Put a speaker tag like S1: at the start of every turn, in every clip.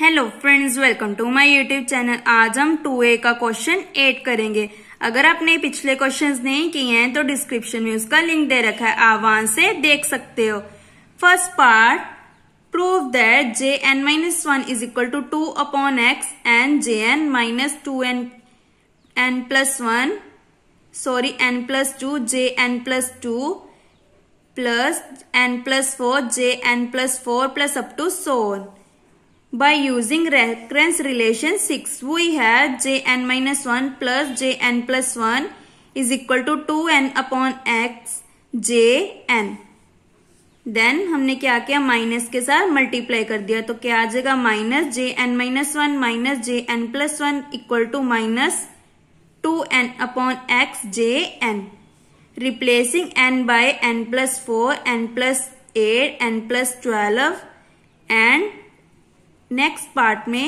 S1: Hello friends welcome to my YouTube channel आज हम to ए का क्वेश्चन एट करेंगे अगर आपने पिछले क्वेश्चंस नहीं किए हैं तो डिस्क्रिप्शन में उसका लिंक दे रखा है आप वहां से देख सकते हो first part prove that J N minus one is equal to two upon X and J N minus two N N plus one sorry N plus two J N plus two plus N plus four J N plus four plus up to so on by using recurrence relation 6. We have jn minus 1 plus jn plus 1 is equal to 2n upon x jn. Then हमने क्या किया minus के साथ multiply कर दिया तो क्या आ जाएगा minus J N minus one minus J N plus one equal to minus two N upon X J N replacing N by N plus four N plus eight N plus twelve and next part में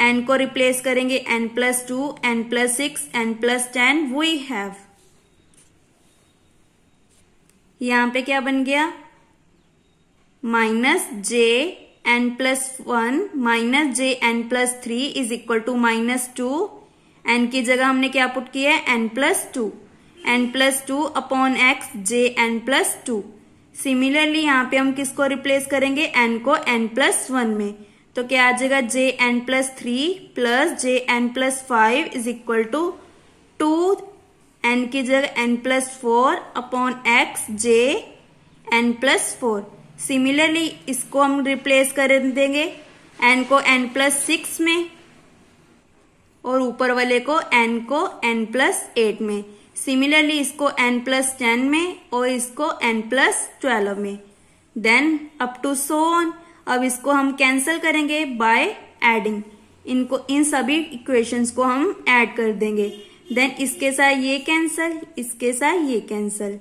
S1: N को replace करेंगे N plus two N plus six N plus ten we have यहां पे क्या बन गया minus J N plus one minus J N plus three is equal to minus two N की जगह हमने क्या पुट किया है N plus two N plus two upon X J N plus two similarly यहाँ पे हम किसको रिप्लेस करेंगे एन को एन प्लस वन में तो क्या आ जाएगा J N plus three plus J N plus five is equal to two N की जगह N plus four upon X J N plus four similarly इसको हम रिप्लेस कर देंगे एन को एन प्लस सिक्स में और ऊपर वाले को एन को एन प्लस एट में सिमिलरली इसको एन प्लस टेन में और इसको एन प्लस ट्वेल्व में then up to so on so अब इसको हम कैंसिल करेंगे बाय एडिंग इनको इन सभी इक्वेशंस को हम ऐड कर देंगे देन इसके साथ ये कैंसिल इसके साथ ये कैंसिल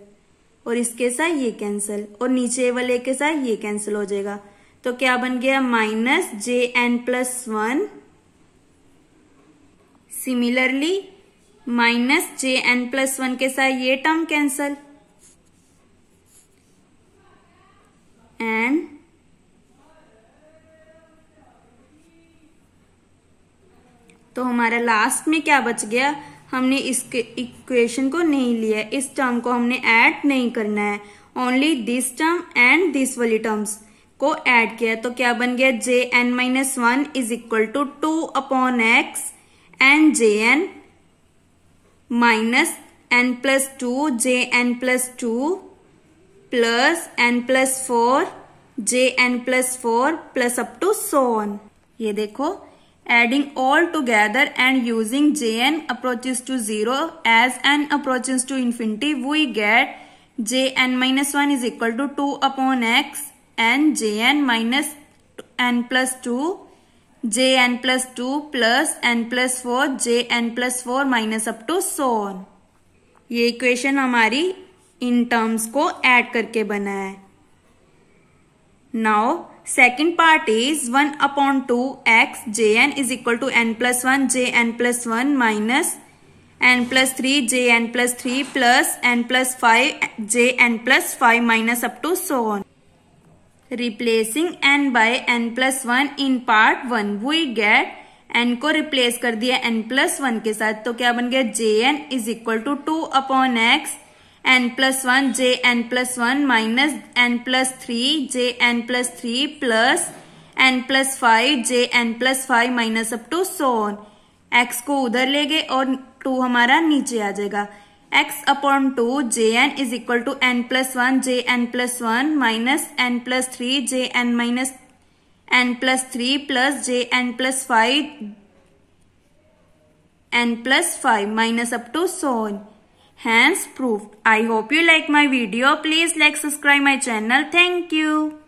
S1: और इसके साथ ये कैंसिल और नीचे वाले के साथ ये कैंसिल हो जाएगा तो क्या बन गया minus J N plus one similarly minus J N plus one के साथ ये टर्म कैंसिल एंड तो हमारा लास्ट में क्या बच गया हमने इस इक्वेशन को नहीं लिया इस टर्म को हमने ऐड नहीं करना है only this term and this वाली टर्म्स को ऐड किया तो क्या बन गया J N minus one is equal to two upon X N J N minus N plus two J N plus two plus N plus four J N plus four plus up to so on ये देखो adding all together and using jn approaches to 0 as n approaches to infinity we get jn minus 1 is equal to 2 upon x and jn minus n plus 2 jn plus 2 plus n plus 4 jn plus 4 minus up to so on ये equation हमारी इन terms को add करके बना है now second part is one upon two X J N is equal to N plus one J N plus one minus N plus three J N plus three plus N plus five J N plus five minus up to so on replacing N by N plus one in part one we get N को replace कर दिया N plus one के साथ तो क्या बन गया J N is equal to two upon X N plus one J N plus one minus N plus three J N plus three plus N plus five J N plus five minus up to so on X को उधर ले गए और to हमारा नीचे आ जाएगा X upon two J N is equal to N plus one J N plus one minus N plus three J N minus N plus three plus J N plus five N plus five minus up to so on Hence proved. I hope you like my video. Please like subscribe my channel. Thank you.